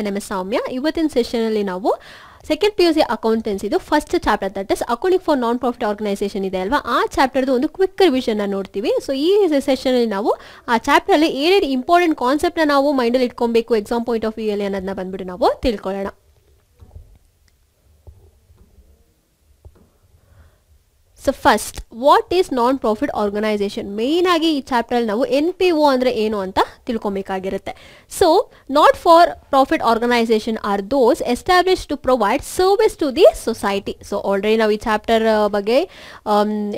S ಸೌಮ್ಯ ಇವತ್ತಿನ ಸೆಷನಲ್ಲಿ ನಾವು second P U C accountancy ಇದು first chapter that is accounting for non profit organisation ಇದೆ ಅಲ್ವಾ ಆ ಚಾಪ್ಟರ್ದು ಒಂದು ಕ್ವಿಕ್ ರಿವಿಷನ್ನ ನೋಡ್ತೀವಿ ಸೊ ಈ ಸೆಷನಲ್ಲಿ ನಾವು ಆ ಚಾಪ್ಟರಲ್ಲಿ ಏನೇನು ಇಂಪಾರ್ಟೆಂಟ್ ಕಾನ್ಸೆಪ್ಟನ್ನ ನಾವು ಮೈಂಡಲ್ಲಿ ಇಟ್ಕೊಬೇಕು ಎಕ್ಸಾಮ್ ಪಾಯಿಂಟ್ ಆಫ್ ವ್ಯೂ ಅಲ್ಲಿ ಅನ್ನೋದನ್ನ ಬಂದ್ಬಿಟ್ಟು ನಾವು ತಿಳ್ಕೊಳ್ಳೋಣ so first what is non profit organisation main ಆಗಿ ಈ ಚಾಪ್ಟರ್ ನಾವು ಎನ್ ಪಿ ಓ ಅಂದರೆ ಏನು ಅಂತ ತಿಳ್ಕೊಬೇಕಾಗಿರುತ್ತೆ so not for profit organisation are those establish to provide service to the society so already ನಾವು ಈ ಚಾಪ್ಟರ್ uh, ಬಗ್ಗೆ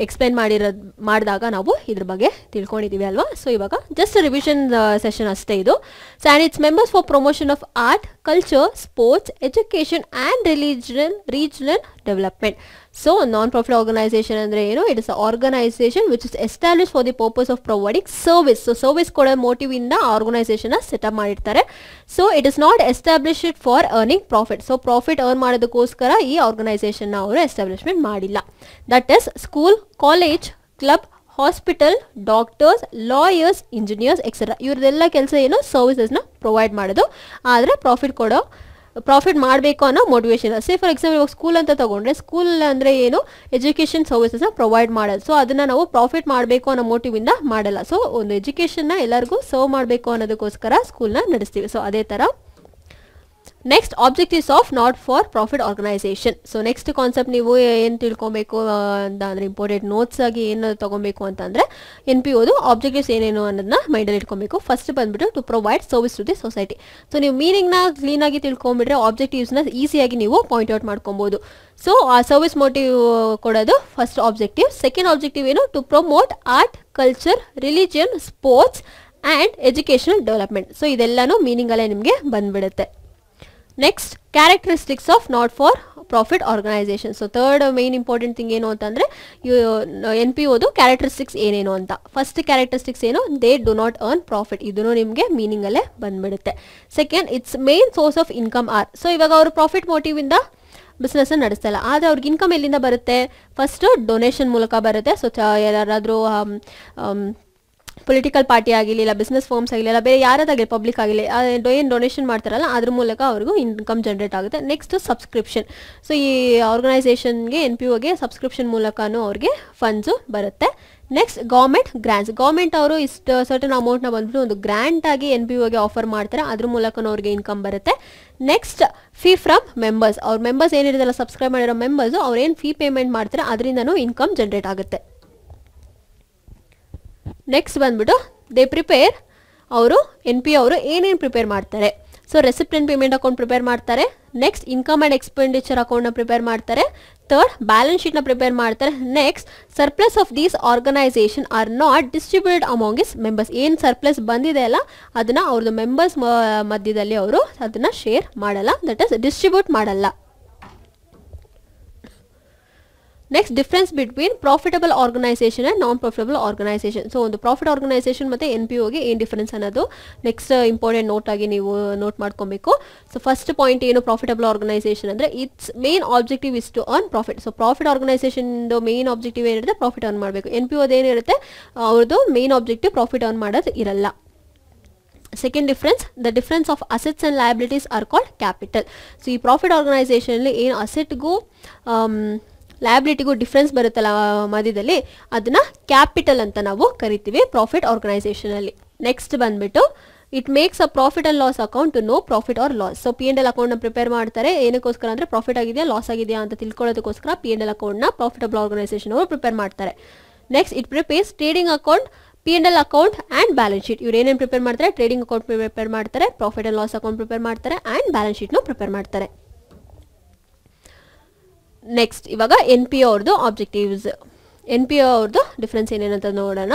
ಎಕ್ಸ್ಪ್ಲೇನ್ um, ಮಾಡಿರೋ ಮಾಡಿದಾಗ ನಾವು ಇದ್ರ ಬಗ್ಗೆ ತಿಳ್ಕೊಂಡಿದ್ದೀವಿ ಅಲ್ವಾ ಸೊ ಇವಾಗ ಜಸ್ಟ್ ರಿವಿಷನ್ ಸೆಷನ್ ಅಷ್ಟೇ ಇದು so and its members for promotion of art culture sports education and religion regional development so non profit organisation ಅಂದ್ರೆ ಏನು it is organisation which is establish for the purpose of providing service so service ಕೊಡೋ ಇಂದ organisation set up ಮಾಡಿರ್ತಾರೆ so it is not established for earning profit so profit earn ಮಾಡೋದಕ್ಕೋಸ್ಕರ ಈ organisation ಅವರು establishment ಮಾಡಿಲ್ಲ that is school college club hospital doctors lawyers engineers etcetera ಇವ್ರದೆಲ್ಲ ಕೆಲಸ ಏನು ಸರ್ವಿಸಸ್ನ ಪ್ರೊವೈಡ್ ಮಾಡೋದು ಆದರೆ ಪ್ರಾಫಿಟ್ ಕೊಡೋ ಪ್ರಾಫಿಟ್ ಮಾಡಬೇಕು ಅನ್ನೋ ಮೋಟಿವೇಶನ್ ಸೇ ಫಾರ್ ಎಕ್ಸಾಂಪಲ್ ಇವಾಗ ಸ್ಕೂಲ್ ಅಂತ ತಗೊಂಡ್ರೆ ಸ್ಕೂಲ್ ಅಂದರೆ ಏನು ಎಜುಕೇಷನ್ ಸರ್ವಿಸಸ್ನ ಪ್ರೊವೈಡ್ ಮಾಡೋದು ಸೊ ಅದನ್ನು ನಾವು ಪ್ರಾಫಿಟ್ ಮಾಡಬೇಕು ಅನ್ನೋ ಮೋಟಿವಿಂದ ಮಾಡಲ್ಲ ಸೊ ಒಂದು ಎಜುಕೇಷನ್ನ ಎಲ್ಲರಿಗೂ ಸರ್ವ್ ಮಾಡಬೇಕು ಅನ್ನೋದಕ್ಕೋಸ್ಕರ ಸ್ಕೂಲ್ನ ನಡೆಸ್ತೀವಿ ಸೊ ಅದೇ ಥರ next objectives of not for profit organisation so next concept ನೀವು ಏನು ತಿಳ್ಕೊಬೇಕು ಅಂತ ಅಂದರೆ ಇಂಪಾರ್ಟೆಂಟ್ ನೋಟ್ಸ್ ಆಗಿ ಏನು ತೊಗೊಬೇಕು ಅಂತಂದರೆ ಎನ್ ಪಿ ಓದು ಆಬ್ಜೆಕ್ಟಿವ್ಸ್ ಏನೇನು ಅನ್ನೋದನ್ನ ಮೈಂಡಲ್ಲಿ ಇಟ್ಕೊಬೇಕು ಫಸ್ಟ್ ಬಂದ್ಬಿಟ್ಟು to provide service to the society so ನೀವು ಮೀನಿಂಗ್ನ ಕ್ಲೀನಾಗಿ ತಿಳ್ಕೊಂಬಿಟ್ರೆ ಆಬ್ಜೆಕ್ಟಿವ್ಸ್ನ ಈಸಿಯಾಗಿ ನೀವು ಪಾಯಿಂಟ್ ಔಟ್ ಮಾಡ್ಕೊಬೋದು ಸೊ ಆ ಸರ್ವಿಸ್ ಮೋಟಿವ್ ಕೊಡೋದು ಫಸ್ಟ್ ಆಬ್ಜೆಕ್ಟಿವ್ ಸೆಕೆಂಡ್ ಆಬ್ಜೆಕ್ಟಿವ್ ಏನು to promote art culture religion sports and educational development so ಇದೆಲ್ಲನೂ ಮೀನಿಂಗಲ್ಲೇ ನಿಮಗೆ ಬಂದ್ಬಿಡುತ್ತೆ next characteristics of not for profit organisation so third main important thing ಏನು ಅಂತಂದರೆ ಎನ್ ಪಿ ಓದು ಕ್ಯಾರೆಕ್ಟರಿಸ್ಟಿಕ್ಸ್ ಏನೇನು ಅಂತ ಫಸ್ಟ್ ಕ್ಯಾರೆಕ್ಟರಿಸ್ಟಿಕ್ಸ್ ಏನು they do not earn profit ಇದನ್ನು ನಿಮಗೆ ಮೀನಿಂಗಲ್ಲೇ ಬಂದ್ಬಿಡುತ್ತೆ second its main source of income are so ಇವಾಗ ಅವರು ಪ್ರಾಫಿಟ್ ಮೋಟಿವಿಂದ ಬಿಸ್ನೆಸ್ ನಡೆಸ್ತಾ ಇಲ್ಲ ಆದರೆ ಅವ್ರಿಗೆ ಇನ್ಕಮ್ ಎಲ್ಲಿಂದ ಬರುತ್ತೆ ಫಸ್ಟ್ ಡೊನೇಷನ್ ಮೂಲಕ ಬರುತ್ತೆ ಸೊ ಯಾರಾದರೂ ಪೊಲಿಟಿಕಲ್ ಪಾರ್ಟಿ ಇಲ್ಲ ಬಿಸ್ನೆಸ್ ಆಗಲಿ ಇಲ್ಲ ಬೇರೆ ಯಾರದಾಗಲಿ ಪಬ್ಲಿಕ್ ಆಗಲಿ ಏನು ಡೊನೇಷನ್ ಮಾಡ್ತಾರಲ್ಲ ಅದ್ರ ಮೂಲಕ ಅವ್ರಿಗೂ ಇನ್ಕಮ್ ಜನ್ರೇಟ್ ಆಗುತ್ತೆ ನೆಕ್ಸ್ಟ್ ಸಬ್ಸ್ಕ್ರಿಪ್ಷನ್ ಸೊ ಈ ಆರ್ಗನೈಸೇಷನ್ಗೆ ಎನ್ ಪಿ ಒಗೆ ಸಬ್ಸ್ಕ್ರಿಪ್ಷನ್ ಮೂಲಕನೂ ಅವ್ರಿಗೆ ಫಂಡ್ಸು ಬರುತ್ತೆ ನೆಕ್ಸ್ಟ್ ಗೌರ್ಮೆಂಟ್ ಗ್ರ್ಯಾಂಟ್ಸ್ ಗೌರ್ಮೆಂಟ್ ಅವರು ಇಷ್ಟು ಸರ್ಟನ್ ಅಮೌಂಟ್ನ ಬಂದ್ಬಿಟ್ಟು ಒಂದು ಗ್ರ್ಯಾಂಟ್ ಆಗಿ ಎನ್ ಪಿ ಒಗೆ ಆಫರ್ ಮಾಡ್ತಾರೆ ಅದ್ರ ಮೂಲಕ ಅವ್ರಿಗೆ ಇನ್ಕಮ್ ಬರುತ್ತೆ ನೆಕ್ಸ್ಟ್ ಫೀ ಫ್ರಮ್ ಮೆಂಬರ್ಸ್ ಅವ್ರ ಮೆಂಬರ್ಸ್ ಏನಿರೋದಲ್ಲ ಸಬ್ಸ್ಕ್ರೈಬ್ ಮಾಡಿರೋ ಮೆಂಬರ್ಸು ಅವ್ರು ಏನು ಫೀ ಪೇಮೆಂಟ್ ಮಾಡ್ತಾರೆ ಅದರಿಂದನೂ ಇನ್ಕಮ್ ಜನ್ರೇಟ್ ಆಗುತ್ತೆ ನೆಕ್ಸ್ಟ್ ಬಂದ್ಬಿಟ್ಟು ದೇ ಪ್ರಿಪೇರ್ ಅವರು ಎನ್ ಪಿ ಅವರು ಏನೇನು ಪ್ರಿಪೇರ್ ಮಾಡ್ತಾರೆ so receipt and payment account prepare ಮಾಡ್ತಾರೆ ನೆಕ್ಸ್ಟ್ ಇನ್ಕಮ್ ಆ್ಯಂಡ್ ಎಕ್ಸ್ಪೆಂಡಿಚರ್ ಅಕೌಂಟ್ನ ಪ್ರಿಪೇರ್ ಮಾಡ್ತಾರೆ ಥರ್ಡ್ ಬ್ಯಾಲೆನ್ಸ್ ಶೀಟ್ನ ಪ್ರಿಪೇರ್ ಮಾಡ್ತಾರೆ next surplus of these organisation are not distributed among its members ಏನು ಸರ್ಪ್ಲಸ್ ಬಂದಿದೆ ಅಲ್ಲ ಅದನ್ನು ಅವ್ರದ್ದು ಮೆಂಬರ್ಸ್ ಮಧ್ಯದಲ್ಲಿ ಅವರು ಅದನ್ನು ಶೇರ್ ಮಾಡಲ್ಲ ದಟ್ ಇಸ್ ಡಿಸ್ಟ್ರಿಬ್ಯೂಟ್ ಮಾಡಲ್ಲ next difference between profitable organisation and non profitable organisation so ಒಂದು ಪ್ರಾಫಿಟ್ ಆರ್ಗನೈಸೇಷನ್ ಮತ್ತು ಎನ್ ಪಿ ಒಗೆ ಏನು ಡಿಫ್ರೆನ್ಸ್ ಅನ್ನೋದು ನೆಕ್ಸ್ಟ್ ಇಂಪಾರ್ಟೆಂಟ್ ನೋಟ್ ಆಗಿ ನೀವು ನೋಟ್ ಮಾಡ್ಕೊಬೇಕು ಸೊ ಫಸ್ಟ್ ಪಾಯಿಂಟ್ ಏನು ಪ್ರಾಫಿಟಬಲ್ ಆರ್ಗನೈಸೇಷನ್ ಅಂದರೆ its main objective is to earn profit so profit organisation main objective ಏನಿರುತ್ತೆ ಪ್ರಾಫಿಟ್ ಅರ್ನ್ ಮಾಡಬೇಕು ಎನ್ ಪಿ ಏನಿರುತ್ತೆ ಅವ್ರದ್ದು ಮೇನ್ ಆಬ್ಜೆಕ್ಟಿವ್ ಪ್ರಾಫಿಟ್ ಅರ್ನ್ ಮಾಡೋದು ಇರಲ್ಲ second difference the difference of assets and liabilities are called capital so ಈ profit ಆರ್ಗನೈಸೇಷನಲ್ಲಿ ಏನು ಅಸೆಟ್ಗೂ ಲಯಬಿಲಿಟಿಗೂ ಡಿಫ್ರೆನ್ಸ್ ಬರುತ್ತಲ್ಲ ಮಧ್ಯದಲ್ಲಿ ಅದನ್ನ ಕ್ಯಾಪಿಟಲ್ ಅಂತ ನಾವು ಕರಿತೀವಿ ಪ್ರಾಫಿಟ್ ಆರ್ಗನೈಸೇಷನ್ ಅಲ್ಲಿ ನೆಕ್ಸ್ಟ್ ಬಂದ್ಬಿಟ್ಟು it makes a profit and loss account to know profit or loss so P n L ಅಕೌಂಟ್ನ ಪ್ರಿಪೇರ್ ಮಾಡ್ತಾರೆ ಏನಕ್ಕೋಸ್ಕರ ಅಂದರೆ ಪ್ರಾಫಿಟ್ ಆಗಿದೆಯಾ ಲಾಸ್ ಆಗಿದೆಯಾ ಅಂತ ತಿಳ್ಕೊಳ್ಳೋದಕ್ಕೋಸ್ಕರ ಪಿ ಎನ್ ಎಲ್ ಅಕೌಂಟ್ನ ಪ್ರಾಫಿಟಬಲ್ ಆರ್ಗನೈಸೇಷನ್ ಅವರು ಪ್ರಿಪೇರ್ ಮಾಡ್ತಾರೆ next it prepares trading account P n L account and balance sheet ಇವ್ರು ಏನೇನು ಪ್ರಿಪೇರ್ ಮಾಡ್ತಾರೆ ಟ್ರೇಡಿಂಗ್ ಅಕೌಂಟ್ ಪ್ರಿಪೇರ್ ಮಾಡ್ತಾರೆ profit and loss account prepare ಮಾಡ್ತಾರೆ ಆ್ಯಂಡ್ ಬ್ಯಾಲೆನ್ಸ್ ಶೀಟ್ನು ಪ್ರಿಪೇರ್ ಮಾಡ್ತಾರೆ ನೆಕ್ಸ್ಟ್ ಇವಾಗ ಎನ್ ಪಿ ಅವ್ರದ್ದು ಆಬ್ಜೆಕ್ಟಿವ್ಸ್ ಎನ್ ಪಿ ಅವ್ರದ್ದು ಡಿಫ್ರೆನ್ಸ್ ಏನೇನಂತ ನೋಡೋಣ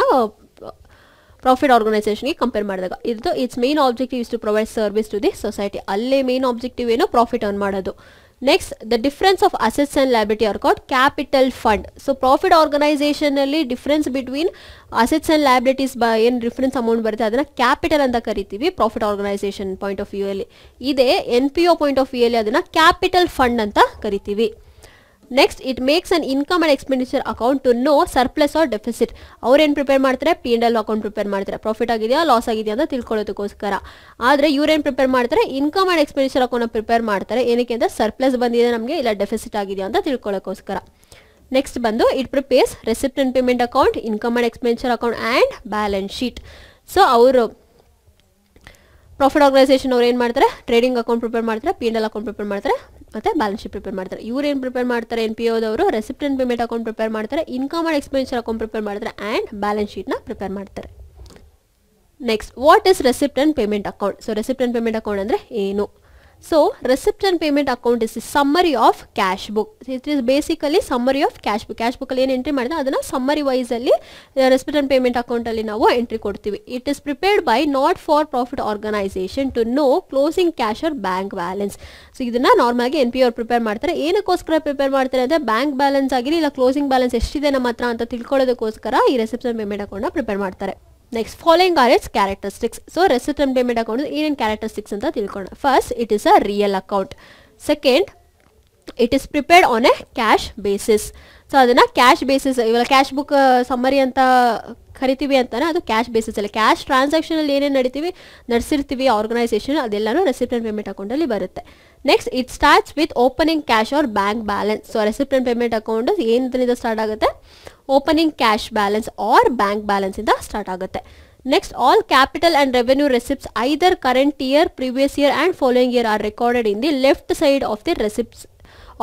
ಪ್ರಾಫಿಟ್ ಆರ್ಗನೈಸೇಷನ್ಗೆ ಕಂಪೇರ್ ಮಾಡಿದಾಗ ಇದು its main objective is to provide service to the society ಅಲ್ಲೇ ಮೇನ್ ಆಬ್ಜೆಕ್ಟಿವ್ ಏನು ಪ್ರಾಫಿಟ್ ಅರ್ನ್ ಮಾಡೋದು next the difference of assets and liability are called capital fund so profit ಆರ್ಗನೈಸೇಷನಲ್ಲಿ difference between assets and liabilities ಬ ಏನು difference amount ಬರುತ್ತೆ ಅದನ್ನು capital ಅಂತ ಕರಿತೀವಿ profit organisation point of view ಅಲ್ಲಿ ಇದೇ N P O point of view ಅಲ್ಲಿ ಅದನ್ನು ಕ್ಯಾಪಿಟಲ್ ಫಂಡ್ ಅಂತ ಕರಿತೀವಿ next it makes an income and expenditure account to know surplus or deficit ಅವ್ರೇನು ಪ್ರಿಪೇರ್ ಮಾಡ್ತಾರೆ P and L account prepare ಮಾಡ್ತಾರೆ profit ಆಗಿದೆಯಾ ಲಾಸ್ ಆಗಿದೆಯಾ ಅಂತ ತಿಳ್ಕೊಳ್ಳೋದಕ್ಕೋಸ್ಕರ ಆದರೆ ಇವ್ರೇನು ಪ್ರಿಪೇರ್ ಮಾಡ್ತಾರೆ income and expenditure account prepare ಮಾಡ್ತಾರೆ ಏನಕ್ಕೆ ಅಂದರೆ ಸರ್ಪ್ಲಸ್ ಬಂದಿದೆ ನಮಗೆ ಇಲ್ಲ ಡೆಫಿಸಿಟ್ ಆಗಿದೆಯಾ ಅಂತ ತಿಳ್ಕೊಳ್ಳೋಕ್ಕೋಸ್ಕರ ನೆಕ್ಸ್ಟ್ ಬಂದು it prepares receipt and payment account income and expenditure account and balance sheet so ಅವರು ಪ್ರಾಫಿಟ್ ಆರ್ಗನೈಸೇಷನ್ ಅವ್ರು ಏನು ಮಾಡ್ತಾರೆ ಟ್ರೇಡಿಂಗ್ ಅಕೌಂಟ್ ಪ್ರಿಪೇರ್ ಮಾಡ್ತಾರೆ P and L account prepare ಮಾಡ್ತಾರೆ ಮತ್ತೆ ಬ್ಯಾಲೆನ್ಸ್ ಶೀಟ್ ಪ್ರಿಪೇರ್ ಮಾಡ್ತಾರೆ ಇವ್ರು ಏನು ಪ್ರಿಪೇರ್ ಮಾಡ್ತಾರೆ ಎನ್ ಪಿ ಓದವರು receipt and payment account prepare ಮಾಡ್ತಾರೆ income and expenses account prepare ಮಾಡ್ತಾರೆ ಆ್ಯಂಡ್ ಬ್ಯಾಲೆನ್ಸ್ ಶೀಟ್ನ ಪ್ರಿಪೇರ್ ಮಾಡ್ತಾರೆ next what is receipt and payment account so receipt payment account ಅಂದರೆ ಏನು So receipt and payment account is the summary of cash book. It is basically summary of cash book. Cash book ಅಲ್ಲಿ ಏನು entry ಮಾಡಿದ್ರೆ ಅದನ್ನು summary wise ಅಲ್ಲಿ receipt and payment account ಅಲ್ಲಿ ನಾವು entry ಕೊಡ್ತೀವಿ. It is prepared by not for profit organization to know closing cash or bank balance. So ಇದನ್ನ normal ಆಗಿ ಎನ್ ಪಿ ಅವ್ರು ಪ್ರಿಪೇರ್ ಮಾಡ್ತಾರೆ. ಏನಕ್ಕೋಸ್ಕರ prepare Bank balance bank balance balance ಇಲ್ಲ closing balance ಎಷ್ಟಿದೆ ನಮ್ಮ ಹತ್ರ ಅಂತ ತಿಳ್ಕೊಳ್ಳೋದಕ್ಕೋಸ್ಕರ ಈ receipt and payment next following are its characteristics so ರೆಸಿಟಮ್ ಡೆಮಿಟ್ ಅಕೌಂಟ್ ಏನೇನು ಕ್ಯಾರೆಕ್ಟರಿಸ್ಟಿಕ್ಸ್ ಅಂತ ತಿಳ್ಕೊಂಡು first it is a real account second it is prepared on a cash basis so ಅದನ್ನು ಕ್ಯಾಶ್ ಬೇಸಿಸ್ ಇವಾಗ ಕ್ಯಾಶ್ ಬುಕ್ ಸಮ್ಮರಿ ಅಂತ ಕರಿತೀವಿ ಅಂತಾನೆ ಅದು ಕ್ಯಾಶ್ ಬೇಸಿಸ್ ಅಲ್ಲಿ ಕ್ಯಾಶ್ ಟ್ರಾನ್ಸಾಕ್ಷನ್ ಅಲ್ಲಿ ಏನೇನು ನಡೀತೀವಿ ನಡೆಸಿರ್ತೀವಿ ಆರ್ಗನೈಸೇಷನ್ ರೆಸಿಪ್ಟ್ ರೆಸಿಪ್ಟೆಂಟ್ ಪೇಮೆಂಟ್ ಅಕೌಂಟಲ್ಲಿ ಬರುತ್ತೆ next it starts with opening cash or bank balance so receipt and payment account ಏನಿಂದ ಸ್ಟಾರ್ಟ್ ಆಗುತ್ತೆ opening cash balance or bank balance ಇಂದ ಸ್ಟಾರ್ಟ್ ಆಗುತ್ತೆ next all capital and revenue receipts either current year previous year and following year are recorded in the left side of the receipts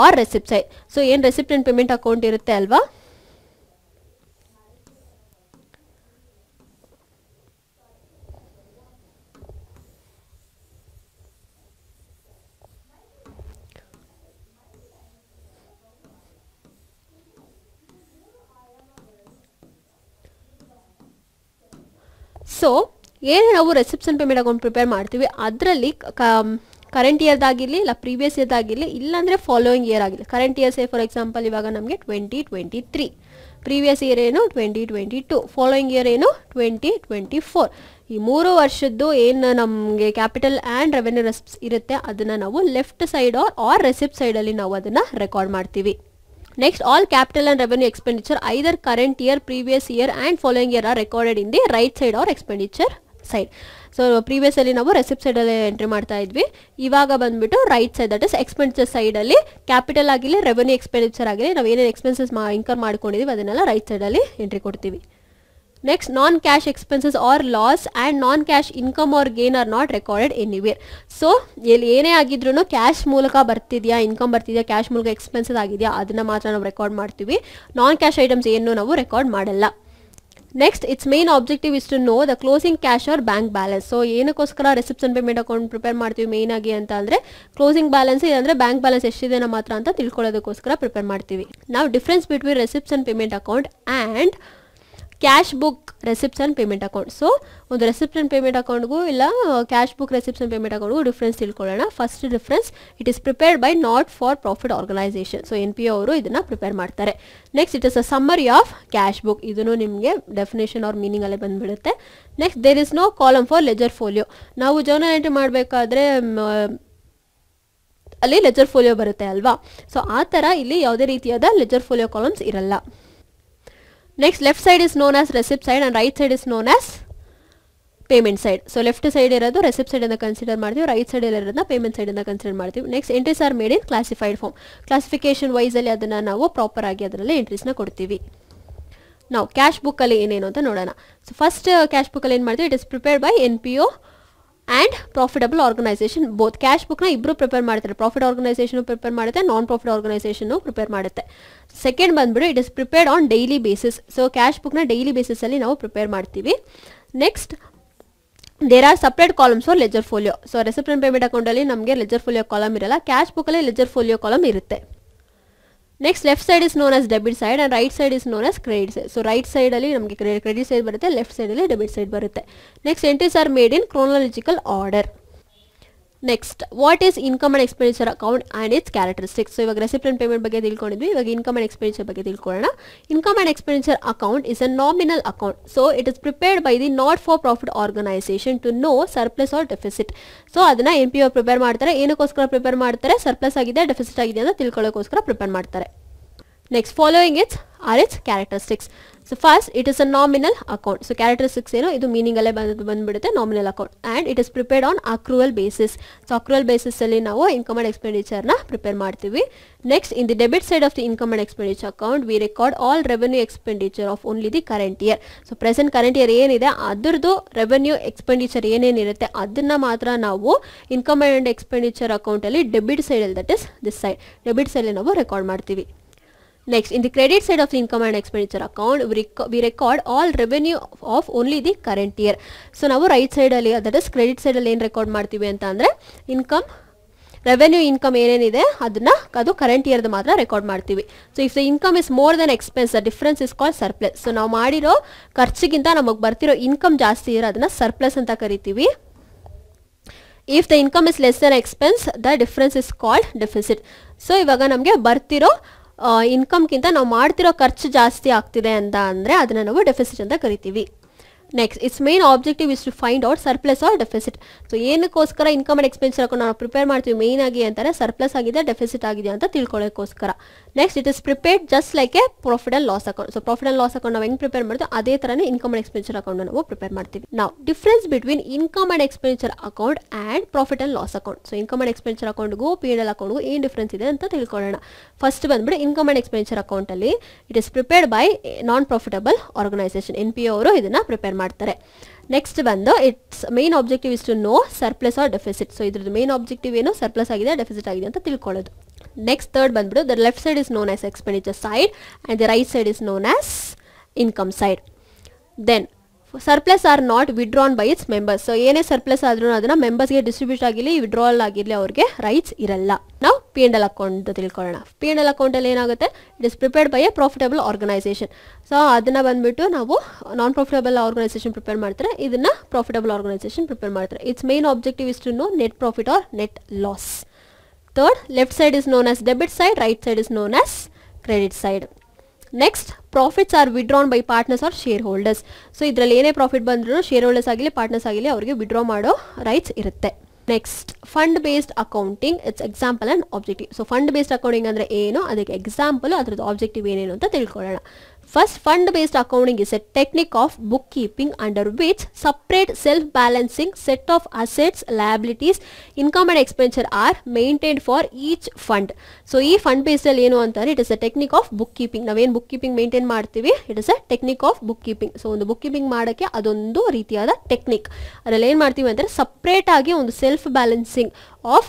or receipt side so ಏನು receipt and payment account ಇರುತ್ತೆ ಅಲ್ವಾ so ಏನು ನಾವು ರೆಸೆಪ್ಷನ್ payment account prepare ಮಾಡ್ತೀವಿ ಅದರಲ್ಲಿ current ಇಯರ್ದಾಗಿರಲಿ ಇಲ್ಲ previous ಇಯರ್ದಾಗಿರಲಿ ಇಲ್ಲಾಂದರೆ ಫಾಲೋಯಿಂಗ್ ಇಯರ್ ಆಗಿರಲಿ ಕರೆಂಟ್ ಸೇ ಫಾರ್ ಎಕ್ಸಾಂಪಲ್ ಇವಾಗ ನಮಗೆ twenty twenty three previous year ಏನು twenty twenty two following year ಏನು ಟ್ವೆಂಟಿ ಟ್ವೆಂಟಿ ಫೋರ್ ಈ ಮೂರು ವರ್ಷದ್ದು ಏನು ನಮಗೆ ಕ್ಯಾಪಿಟಲ್ ಆ್ಯಂಡ್ ರೆವೆನ್ಯೂ ರೆಸಿಪ್ಸ್ ಇರುತ್ತೆ ಅದನ್ನು ನಾವು left side or or receipt ಸೈಡಲ್ಲಿ ನಾವು ಅದನ್ನು ರೆಕಾರ್ಡ್ ಮಾಡ್ತೀವಿ next all capital and revenue expenditure either current year previous year and following year are recorded in the right side or expenditure side so previous ಅಲ್ಲಿ ನಾವು receipt ಸೈಡಲ್ಲಿ entry ಮಾಡ್ತಾ ಇದ್ವಿ ಇವಾಗ ಬಂದ್ಬಿಟ್ಟು right side that is expenses ಸೈಡಲ್ಲಿ capital ಆಗಿರಲಿ revenue expenditure ಆಗಿರಲಿ ನಾವು ಏನೇನು ಎಕ್ಸ್ಪೆನ್ಸಸ್ ಮಾ ಇನ್ಕರ್ ಮಾಡ್ಕೊಂಡಿದ್ದೀವಿ ಅದನ್ನೆಲ್ಲ ರೈಟ್ ಸೈಡಲ್ಲಿ ಎಂಟ್ರಿ ಕೊಡ್ತೀವಿ next non-cash expenses or loss and non-cash income or gain are not recorded anywhere. So ಎಲ್ಲಿ ಏನೇ ಆಗಿದ್ರು ಕ್ಯಾಶ್ ಮೂಲಕ ಬರ್ತಿದೆಯಾ ಇನ್ಕಮ್ ಬರ್ತಿದೆಯಾ ಕ್ಯಾಶ್ ಮೂಲಕ ಎಕ್ಸ್ಪೆನ್ಸಸ್ ಆಗಿದೆಯಾ ಅದನ್ನು ಮಾತ್ರ ನಾವು ರೆಕಾರ್ಡ್ ಮಾಡ್ತೀವಿ ನಾನ್ ಕ್ಯಾಶ್ ಐಟಮ್ಸ್ ಏನು ನಾವು ರೆಕಾರ್ಡ್ ಮಾಡಲ್ಲ next its main objective is to know the closing cash or bank balance so ಏನಕ್ಕೋಸ್ಕರ ರೆಸೆಪ್ಷನ್ ಪೇಮೆಂಟ್ ಅಕೌಂಟ್ ಪ್ರಿಪೇರ್ ಮಾಡ್ತೀವಿ ಮೇನ್ ಆಗಿ ಅಂತ ಅಂದರೆ ಕ್ಲೋಸಿಂಗ್ ಬ್ಯಾಲೆನ್ಸ್ ಇಲ್ಲಾಂದರೆ ಬ್ಯಾಂಕ್ ಬ್ಯಾಲೆನ್ಸ್ ಎಷ್ಟಿದೆ ಮಾತ್ರ ಅಂತ ತಿಳ್ಕೊಳ್ಳೋದಕ್ಕೋಸ್ಕರ ಪ್ರಿಪೇರ್ ಮಾಡ್ತೀವಿ ನಾವು difference between reception payment account and cash book receipts payment account so ಒಂದು ರೆಸಿಪ್ಟ್ ಪೇಮೆಂಟ್ ಅಕೌಂಟ್ಗೂ ಇಲ್ಲ ಕ್ಯಾಶ್ ಬುಕ್ ರೆಸಿಪ್ಟ್ಸ್ ಪೇಮೆಂಟ್ ಅಕೌಂಟ್ಗೂ ಡಿಫ್ರೆನ್ಸ್ ತಿಳ್ಕೊಳ್ಳೋಣ first difference it is prepared by not for profit organisation so N P ಅವರು ಇದನ್ನು prepare ಮಾಡ್ತಾರೆ next it is a summary of cash book ಇದನ್ನು ನಿಮಗೆ ಡೆಫಿನೇಷನ್ ಅವ್ರ ಮೀನಿಂಗ್ ಅಲ್ಲೇ ಬಂದ್ಬಿಡುತ್ತೆ next there is no column for ledger folio ನಾವು journal entry ಮಾಡಬೇಕಾದ್ರೆ ಅಲ್ಲಿ ಲೆಜರ್ ಫೋಲಿಯೋ ಬರುತ್ತೆ ಅಲ್ವಾ ಸೊ ಆ ಥರ ಇಲ್ಲಿ ಯಾವುದೇ ರೀತಿಯಾದ ಲೆಜರ್ ಫೋಲಿಯೋ ಕಾಲಮ್ಸ್ ಇರಲ್ಲ next left side is known as receipt side and right side is known as payment side so left side ಇರೋದು ರೆಸಿಪ್ಟ್ ಸೈಡ್ ಕನ್ಸಿಡರ್ ಮಾಡ್ತೀವಿ ರೈಟ್ ಸೈಡ್ ಇರೋದನ್ನ ಪೇಮೆಂಟ್ ಸೈಡಿಂದ ಕನ್ಸಿಡರ್ ಮಾಡ್ತೀವಿ next entries are made in classified form classification wise ಅಲ್ಲಿ ಅದನ್ನ ನಾವು proper ಆಗಿ ಅದರಲ್ಲಿ ಎಂಟ್ರೀಸ್ನ ಕೊಡ್ತೀವಿ ನಾವು ಕ್ಯಾಶ್ ಬುಕ್ಕಲ್ಲಿ ಏನೇನು ಅಂತ ನೋಡೋಣ ಸೊ ಫಸ್ಟ್ ಕ್ಯಾಶ್ ಬುಕ್ಕಲ್ಲಿ ಏನು ಮಾಡ್ತೀವಿ it is prepared by N P O and profitable organisation both cash ಬುಕ್ನ ಇಬ್ಬರು ಪ್ರಿಪೇರ್ ಮಾಡ್ತಾರೆ ಪ್ರಾಫಿಟ್ ಆರ್ಗನೈಸೇಷನು ಪ್ರಿಪೇರ್ ಮಾಡುತ್ತೆ ನಾನ್ ಪ್ರಾಫಿಟ್ ಆರ್ಗನೈಸೇಷನು ಪ್ರಿಪೇರ್ ಮಾಡುತ್ತೆ ಸೆಕೆಂಡ್ ಬಂದ್ಬಿಟ್ಟು it is prepared on daily basis so cash ಬುಕ್ನ ಡೈಲಿ ಬೇಸಿಸಲ್ಲಿ ನಾವು ಪ್ರಿಪೇರ್ ಮಾಡ್ತೀವಿ next there are separate columns for ledger folio so receipt and payment ಅಕೌಂಟಲ್ಲಿ ನಮಗೆ ಲೆಜರ್ ಫೋಲಿಯೋ ಕಾಲಮ್ ಇರಲ್ಲ ಕ್ಯಾಶ್ ಬುಕ್ಕಲ್ಲಿ ಲೆಜರ್ ಫೋಲಿಯೋ ಕಾಲಮ್ ಇರುತ್ತೆ next left side is known as debit side and right side is known as credit side so right ಸೈಡಲ್ಲಿ ನಮಗೆ credit side ಬರುತ್ತೆ left ಸೈಡಲ್ಲಿ debit side ಬರುತ್ತೆ next entries are made in chronological order next what is income and expenditure account and its characteristics so ಇವಾಗ receipt payment ಬಗ್ಗೆ ತಿಳ್ಕೊಂಡಿದ್ವಿ ಇವಾಗ income and expenditure ಬಗ್ಗೆ ತಿಳ್ಕೊಳ್ಳೋಣ income and expenditure account is a nominal account so it is prepared by the not for profit organisation to know surplus or deficit so ಅದನ್ನ N P O prepare ಮಾಡ್ತಾರೆ ಏನಕ್ಕೋಸ್ಕರ prepare ಮಾಡ್ತಾರೆ surplus ಆಗಿದೆ deficit ಆಗಿದೆ ಅಂತ ತಿಳ್ಕೊಳ್ಳೋಕ್ಕೋಸ್ಕರ prepare ಮಾಡ್ತಾರೆ next following its are its characteristics so first it is a nominal account so characteristics ಏನು ಇದು ಮೀನಿಂಗಲ್ಲೇ ಬಂದು ಬಂದ್ಬಿಡುತ್ತೆ nominal account and it is prepared on accrual basis so accrual ಬೇಸಿಸಲ್ಲಿ ನಾವು ಇನ್ಕಮ್ ಅಂಡ್ ಎಕ್ಸ್ಪೆಂಡಿಚರ್ನ ಪ್ರಿಪೇರ್ ಮಾಡ್ತೀವಿ next in the debit side of the income and expenditure account we record all revenue expenditure of only the current year so present current year ಏನಿದೆ ಅದರದ್ದು revenue expenditure ಏನೇನಿರುತ್ತೆ ಅದನ್ನು ಮಾತ್ರ ನಾವು ಇನ್ಕಮ್ ಅಂಡ್ ಎಕ್ಸ್ಪೆಂಡಿಚರ್ ಅಕೌಂಟಲ್ಲಿ debit side that is this side debit ಸೈಡಲ್ಲಿ ನಾವು record ಮಾಡ್ತೀವಿ next in the credit side of income and expenditure account we we, all revenue of only the current year only ನಾವು right ಸೈಡಲ್ಲಿ that is credit ಸೈಡಲ್ಲಿ ಏನು record ಮಾಡ್ತೀವಿ ಅಂತ income revenue income ಏನೇನಿದೆ ಅದನ್ನ ಅದು ಕರೆಂಟ್ ಇಯರ್ದು ಮಾತ್ರ ರೆಕಾರ್ಡ್ ಮಾಡ್ತೀವಿ so if the income is more then expense the difference is call surplus so ನಾವು ಮಾಡಿರೋ ಖರ್ಚಿಗಿಂತ ನಮಗೆ ಬರ್ತಿರೋ ಇನ್ಕಮ್ ಜಾಸ್ತಿ ಇರೋ ಅದನ್ನ ಸರ್ಪ್ಲಸ್ ಅಂತ ಕರಿತೀವಿ if the income is less then expense the difference is called deficit so ಇವಾಗ ನಮಗೆ ಬರ್ತಿರೋ ಇನ್ಕಮ್ಗಿಂತ ನಾವು ಮಾಡ್ತಿರೋ ಖರ್ಚು ಜಾಸ್ತಿ ಆಗ್ತಿದೆ ಅಂತ ಅಂದರೆ ಅದನ್ನು ನಾವು ಡೆಫಿಸಿಟ್ ಅಂತ ಕರಿತೀವಿ next its main objective is to find out surplus or deficit so ಏನಕ್ಕೋಸ್ಕರ ಇನ್ಕಮ್ ಆ್ಯಂಡ್ ಎಕ್ಸ್ಪೆನ್ಸ್ ಹಾಕೊಂಡು ನಾವು ಪ್ರಿಪೇರ್ ಮಾಡ್ತೀವಿ ಮೇನ್ ಆಗಿ ಅಂತಾರೆ ಸರ್ಪ್ಲಸ್ ಆಗಿದೆ ಡೆಫಿಸಿಟ್ ಆಗಿದೆ ಅಂತ ತಿಳ್ಕೊಳ್ಳೋಕೋಸ್ಕರ next it is prepared just like a profit and loss account so profit and loss account ನಾವು ಹೆಂಗೆ ಪ್ರಿಪೇರ್ ಮಾಡ್ತೀವಿ ಅದೇ ತರನೇ ಇನ್ಕಮ್ ಅಂಡ್ ಎಕ್ಸ್ಪೆಂಚರ್ ಅಕೌಂಟ್ ನಾವು ಪ್ರಿಪೇರ್ ಮಾಡ್ತೀವಿ ನಾವು difference between income and expenditure account and profit and loss account so income and expenditure ಅಕೌಂಟ್ಗೂ P L ಅಕೌಂಟ್ಗೂ ಏನು ಡಿಫ್ರೆನ್ಸ್ ಇದೆ ಅಂತ ತಿಳ್ಕೊಳ್ಳೋಣ ಫಸ್ಟ್ ಬಂದ್ಬಿಟ್ಟು ಇನ್ಕಮ್ ಅಂಡ್ ಎಕ್ಸ್ಪೆನ್ಚರ್ ಅಕೌಂಟಲ್ಲಿ it is prepared by non profitable organisation N P ಅವರು ಇದನ್ನು ಪ್ರಿಪೇರ್ ಮಾಡ್ತಾರೆ ನೆಕ್ಸ್ಟ್ ಬಂದು its main objective is to know surplus or deficit so ಇದ್ರದ್ದು ಮೇನ್ ಆಬ್ಜೆಕ್ಟಿವ್ ಏನು ಸರ್ಪ್ಲಸ್ ಆಗಿದೆ ಡೆಫಿಸಿಟ್ ಆಗಿದೆ ಅಂತ ತಿಳ್ಕೊಳ್ಳೋದು ನೆಕ್ಸ್ಟ್ ತರ್ಡ್ ಬಂದ್ಬಿಟ್ಟು the left side is known as expenditure side and the right side is known as income side then surplus are not withdrawn by its members so ಏನೇ surplus ಆದ್ರೂ ಅದನ್ನ ಮೆಂಬರ್ಸ್ಗೆ distribute ಆಗಿರಲಿ withdrawal ಆಗಿರಲಿ ಅವ್ರಿಗೆ rights ಇರಲ್ಲ ನಾವು P L account ತಿಳ್ಕೊಳ್ಳೋಣ P L ಅಕೌಂಟಲ್ಲಿ ಏನಾಗುತ್ತೆ it is prepared by a profitable organisation so ಅದನ್ನ ಬಂದ್ಬಿಟ್ಟು ನಾವು ನಾನ್ ಪ್ರಾಫಿಟಬಲ್ ಆರ್ಗನೈಸೇಷನ್ ಪ್ರಿಪೇರ್ ಮಾಡ್ತಾರೆ ಇದನ್ನ ಪ್ರಾಫಿಟಬಲ್ ಆರ್ಗನೈಸೇಷನ್ ಪ್ರಿಪೇರ್ ಮಾಡ್ತಾರೆ its main objective is to net profit or net loss Third, left side is known as debit side, right side is known as credit side next profits are withdrawn by partners or shareholders so ಇದರಲ್ಲಿ ಏನೇ profit ಬಂದರೂ share holders ಆಗಲಿ partners ಆಗಲಿ ಅವರಿಗೆ withdraw ಮಾಡೋ rights ಇರುತ್ತೆ next fund based accounting its example and objective so fund based accounting ಅಂದರೆ ಏನು ಅದಕ್ಕೆ ಎಕ್ಸಾಂಪಲ್ ಅದ್ರದ್ದು ಆಬ್ಜೆಕ್ಟಿವ್ ಏನೇನು ಅಂತ ತಿಳ್ಕೊಳ್ಳೋಣ fund fund accounting is a technique of bookkeeping under which separate self balancing set of assets, liabilities, income and expenditure are maintained for each fund so ಈ fund ಬೇಸ್ಡಲ್ಲಿ ಏನು ಅಂತಾರೆ it is a technique of bookkeeping ನಾವೇನು bookkeeping maintain ಮಾಡ್ತೀವಿ it is a technique of bookkeeping so ಒಂದು bookkeeping ಮಾಡೋಕ್ಕೆ ಅದೊಂದು ರೀತಿಯಾದ ಟೆಕ್ನಿಕ್ ಅದರಲ್ಲಿ ಏನು ಮಾಡ್ತೀವಿ ಅಂದರೆ ಸಪ್ರೇಟ್ ಆಗಿ ಒಂದು self balancing of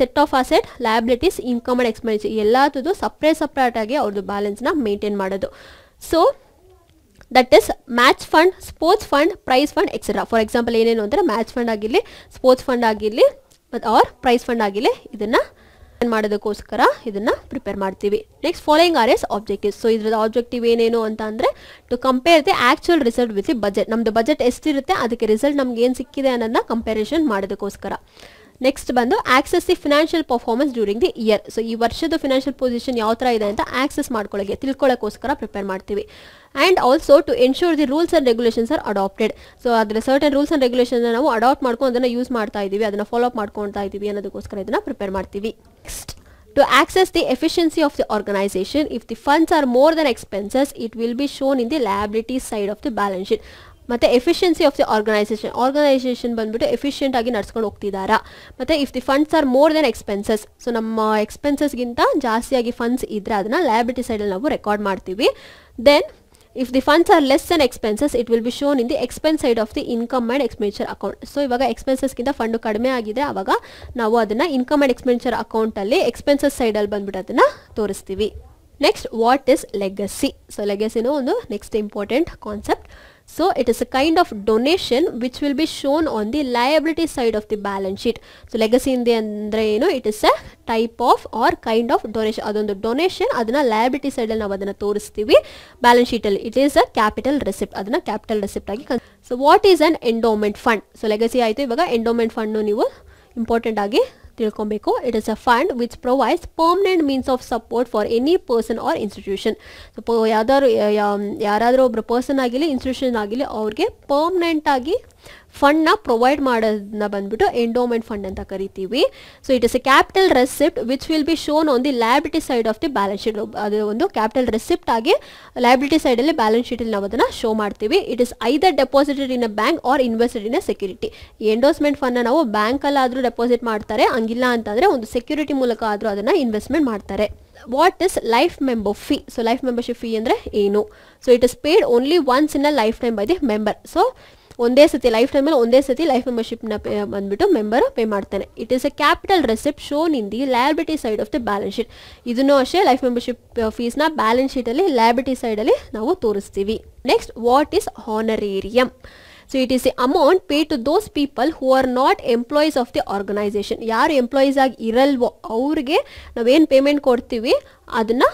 set of asset liabilities income and expense ಎಲ್ಲದೂ ಸಪ್ರೇಟ್ ಸಪ್ರೇಟ್ ಆಗಿ ಅವ್ರದ್ದು ಬ್ಯಾಲೆನ್ಸ್ನ ಮೇಂಟೇನ್ ಮಾಡೋದು so that is match fund sports fund prize fund etcetera for example ಏನೇನು ಅಂದರೆ ಮ್ಯಾಚ್ ಫಂಡ್ ಆಗಿರಲಿ ಸ್ಪೋರ್ಟ್ಸ್ ಫಂಡ್ ಆಗಿರಲಿ ಮತ್ತು ಆರ್ ಪ್ರೈಸ್ ಫಂಡ್ ಆಗಿರಲಿ ಇದನ್ನು ಮಾಡೋದಕ್ಕೋಸ್ಕರ ಇದನ್ನು ಪ್ರಿಪೇರ್ ಮಾಡ್ತೀವಿ next following are its objective so ಇದರ ಆಬ್ಜೆಕ್ಟಿವ್ ಏನೇನು ಅಂತ ಅಂದರೆ to compare the actual result with budget ನಮ್ಮದು ಬಜೆಟ್ ಎಷ್ಟಿರುತ್ತೆ ಅದಕ್ಕೆ ರಿಸಲ್ಟ್ ನಮ್ಗೆ ಏನು ಸಿಕ್ಕಿದೆ ಅನ್ನೋದನ್ನ ಕಂಪ್ಯಾರಿಷನ್ ಮಾಡೋದಕ್ಕೋಸ್ಕರ ನೆಕ್ಸ್ಟ್ ಬಂದು access the financial performance during the year so ಈ ವರ್ಷದ ಫಿನಾನ್ಷಿಯಲ್ ಪೊಸಿಷನ್ ಯಾವ ಥರ ಇದೆ ಅಂತ ಆಕ್ಸೆಸ್ ಮಾಡ್ಕೊಳ್ಳೋಕೆ ತಿಳ್ಕೊಳ್ಳೋಕ್ಕೋಸ್ಕರ ಪ್ರಿಪೇರ್ ಮಾಡ್ತೀವಿ and also to ensure the rules and regulations are adopted so ಅದರ ಸರ್ಟನ್ ರೂಲ್ಸ್ ಆ್ಯಂಡ್ ರೆಗ್ಯುಲೇಷನ್ ನಾವು ಅಡಾಪ್ಟ್ ಮಾಡ್ಕೊಂಡು ಅದನ್ನು ಯೂಸ್ ಮಾಡ್ತಾ ಇದ್ದೀವಿ ಅದನ್ನು ಫಾಲೋ ಮಾಡ್ಕೊತಾ ಇದ್ದೀವಿ ಅನ್ನೋದಕ್ಕೋಸ್ಕರ ಇದನ್ನು ಪ್ರಿಪೇರ್ ಮಾಡ್ತೀವಿ next to access the efficiency of the organisation if the funds are more than expenses it will be shown in the side of the balance sheet ಮತ್ತು efficiency of the organisation organisation ಬಂದ್ಬಿಟ್ಟು ಎಫಿಷಿಯೆಂಟಾಗಿ ಆಗಿ ನಡ್ಸ್ಕೊಂಡು ಹೋಗ್ತಿದ್ದಾರೆ ಮತ್ತು if the funds are more then expenses so ನಮ್ಮ ಎಕ್ಸ್ಪೆನ್ಸಸ್ಗಿಂತ ಜಾಸ್ತಿಯಾಗಿ ಫಂಡ್ಸ್ ಇದ್ದರೆ ಅದನ್ನು ಲಯಬಿಲಿಟಿ ಸೈಡಲ್ಲಿ ನಾವು ರೆಕಾರ್ಡ್ ಮಾಡ್ತೀವಿ then if the funds are less than expenses it will be shown in the expense side of the income and expenditure account so ಇವಾಗ ಎಕ್ಸ್ಪೆನ್ಸಸ್ಗಿಂತ ಫಂಡ್ ಕಡಿಮೆ ಆಗಿದೆ ಅವಾಗ ನಾವು ಅದನ್ನು ಇನ್ಕಮ್ ಆ್ಯಂಡ್ ಎಕ್ಸ್ಪೆಂಡಿಚರ್ ಅಕೌಂಟಲ್ಲಿ ಎಕ್ಸ್ಪೆನ್ಸಸ್ ಸೈಡಲ್ಲಿ ಬಂದ್ಬಿಟ್ಟು ಅದನ್ನು ತೋರಿಸ್ತೀವಿ next what is legacy so ಲೆಗಸಿನೂ ಒಂದು next important concept so it is a kind of donation which will be shown on the liability side of the balance sheet so legacy in the ಅಂದ್ರೆ ಏನು it is a type of or kind of donation ಅದೊಂದು donation ಅದನ್ನ liability ಸೈಡಲ್ಲಿ ನಾವು ಅದನ್ನು ತೋರಿಸ್ತೀವಿ balance ಶೀಟಲ್ಲಿ it is a capital receipt ಅದನ್ನ ಕ್ಯಾಪಿಟಲ್ ರೆಸಿಪ್ಟ್ ಆಗಿ so what is an endowment fund so legacy ಆಯಿತು ಇವಾಗ ಎಂಡೋಮೆಂಟ್ ಫಂಡ್ನು ನೀವು ಇಂಪಾರ್ಟೆಂಟ್ ಆಗಿ ತಿಳ್ಕೊಬೇಕು it is a fund which provides permanent means of support for any person or institution ಯಾವ್ದಾದ್ರು ಯಾರಾದರೂ ಒಬ್ಬರು ಪರ್ಸನ್ ಆಗಿರಲಿ ಇನ್ಸ್ಟಿಟ್ಯೂಷನ್ ಆಗಿರಲಿ ಅವ್ರಿಗೆ ಪರ್ಮನೆಂಟ್ ಆಗಿ ಫಂಡ್ನ ಪ್ರೊವೈಡ್ ಮಾಡೋದನ್ನ ಬಂದ್ಬಿಟ್ಟು ಎಂಡೋಮೆಂಟ್ ಫಂಡ್ ಅಂತ ಕರಿತೀವಿ so it is a capital receipt which will be shown on the liability side of the balance sheet ಅದು ಒಂದು ಕ್ಯಾಪಿಟಲ್ ರೆಸಿಪ್ಟ್ ಆಗಿ ಸೈಡ್ ಸೈಡಲ್ಲಿ ಬ್ಯಾಲೆನ್ಸ್ ಶೀಟಲ್ಲಿ ನಾವು ಅದನ್ನು ಶೋ ಮಾಡ್ತೀವಿ it is either deposited in a bank or invested in a security endowment ಫಂಡ್ನ ನಾವು ಬ್ಯಾಂಕಲ್ಲಾದರೂ ಡೆಪಾಸಿಟ್ ಮಾಡ್ತಾರೆ ಹಂಗಿಲ್ಲ ಅಂತಂದರೆ ಒಂದು ಸೆಕ್ಯೂರಿಟಿ ಮೂಲಕ ಆದರೂ ಅದನ್ನು ಇನ್ವೆಸ್ಟ್ಮೆಂಟ್ ಮಾಡ್ತಾರೆ what is life member fee so life membership fee ಅಂದರೆ ಏನು so it is paid only once in a lifetime by the member so ಒಂದೇ ಸತಿ ಲೈಫ್ ಟೈಮ್ ಟೈಮಲ್ಲಿ ಒಂದೇ ಸತಿ ಲೈಫ್ ಮೆಂಬರ್ಶಿಪ್ನ ಪೇ ಬಂದ್ಬಿಟ್ಟು ಮೆಂಬರ್ ಪೇ ಮಾಡ್ತಾನೆ it is a capital receipt shown in the liability side of the balance sheet ಇದನ್ನು ಅಷ್ಟೇ ಲೈಫ್ ಮೆಂಬರ್ಶಿಪ್ ಫೀಸ್ನ ಬ್ಯಾಲೆನ್ಸ್ ಶೀಟಲ್ಲಿ ಲಯಬಿಲಿಟಿ ಸೈಡಲ್ಲಿ ನಾವು ತೋರಿಸ್ತೀವಿ next what is honorarium so it is a amount pay to those people who are not employees of the organisation ಯಾರು employees ಆಗಿ ಇರಲ್ವೋ ಅವ್ರಿಗೆ ನಾವೇನು ಪೇಮೆಂಟ್ ಕೊಡ್ತೀವಿ ಅದನ್ನು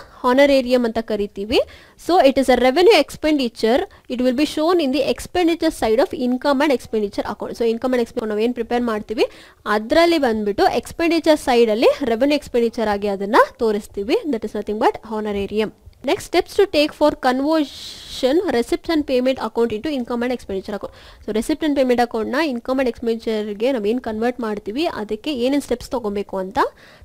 ಏರಿಯಮ್ ಅಂತ ಕರಿತೀವಿ so it is a revenue expenditure it will be shown in the expenditure side of income and expenditure account so income and expend ನಾವು ಏನು ಪ್ರಿಪೇರ್ ಮಾಡ್ತೀವಿ ಅದರಲ್ಲಿ ಬಂದ್ಬಿಟ್ಟು ಎಕ್ಸ್ಪೆಂಡಿಚರ್ ಸೈಡಲ್ಲಿ ರೆವೆನ್ಯೂ ಎಕ್ಸ್ಪೆಂಡಿಚರ್ ಆಗಿ ಅದನ್ನು ತೋರಿಸ್ತೀವಿ ದಟ್ ಇಸ್ ನಥಿಂಗ್ ಬಟ್ ಏರಿಯಂ next steps to take for conversion receipts payment account into income income and account so receipt and payment ಅಕೌಂಟ್ನ ಇನ್ಕಮ್ ಆ್ಯಂಡ್ ಎಕ್ಸ್ಪೆಂಡಿಚರ್ಗೆ ನಾವು ಏನು ಕನ್ವರ್ಟ್ ಮಾಡ್ತೀವಿ ಅದಕ್ಕೆ ಏನೇನು ಸ್ಟೆಪ್ಸ್ ತಗೋಬೇಕು ಅಂತ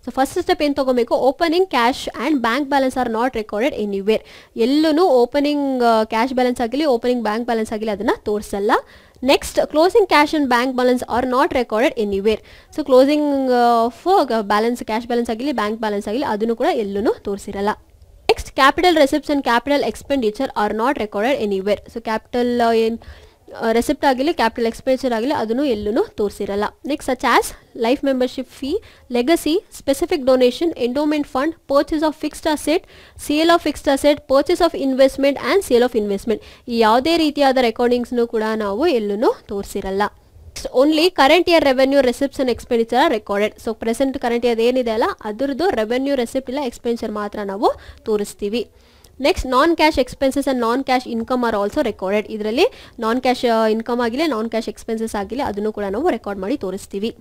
ಸೊ ಫಸ್ಟ್ ಸ್ಟೆಪ್ ಏನು ತೊಗೊಬೇಕು opening cash and bank balance are not recorded anywhere ಎಲ್ಲೂ ಓಪನಿಂಗ್ ಕ್ಯಾಶ್ ಬ್ಯಾಲೆನ್ಸ್ ಆಗಲಿ ಓಪನಿಂಗ್ ಬ್ಯಾಂಕ್ ಬ್ಯಾಲೆನ್ಸ್ ಆಗಲಿ ಅದನ್ನು ತೋರಿಸಲ್ಲ next closing cash and bank balance are not recorded anywhere so closing of balance cash balance ಆಗಲಿ bank balance ಆಗಲಿ ಅದನ್ನು ಕೂಡ ಎಲ್ಲೂ ತೋರಿಸಿರಲ್ಲ capital receipts and capital expenditure are not recorded anywhere so capital ಏನು ರೆಸಿಪ್ಟ್ ಆಗಿರಲಿ ಕ್ಯಾಪಿಟಲ್ ಎಕ್ಸ್ಪೆಂಡಿಚರ್ ಆಗಲಿ ಅದನ್ನು ಎಲ್ಲೂ ತೋರಿಸಿರಲ್ಲ next such as life membership fee legacy specific donation endowment fund purchase of fixed asset sale of fixed asset purchase of investment and sale of investment ಈ ಯಾವುದೇ ರೀತಿಯಾದ ರೆಕಾರ್ಡಿಂಗ್ಸ್ನು ಕೂಡ ನಾವು ಎಲ್ಲೂ ತೋರಿಸಿರಲ್ಲ next only current year revenue receipts and expenditure recorded so present current year ಏನಿದೆ ಅಲ್ಲ ಅದರದ್ದು ರೆವೆನ್ಯೂ ರೆಸಿಪ್ಟ್ ಇಲ್ಲ ಎಕ್ಸ್ಪೆಂಡಿಚರ್ ಮಾತ್ರ ನಾವು ತೋರಿಸ್ತೀವಿ next non cash expenses and non cash income are also recorded ಇದರಲ್ಲಿ ನಾನ್ ಕ್ಯಾಶ್ ಇನ್ಕಮ್ ಆಗಿಲ್ಲ ನಾನ್ ಕ್ಯಾಶ್ ಎಕ್ಸ್ಪೆನ್ಸಸ್ ಆಗಿಲ್ಲ ಅದನ್ನು ಕೂಡ ನಾವು ರೆಕಾರ್ಡ್ ಮಾಡಿ ತೋರಿಸ್ತೀವಿ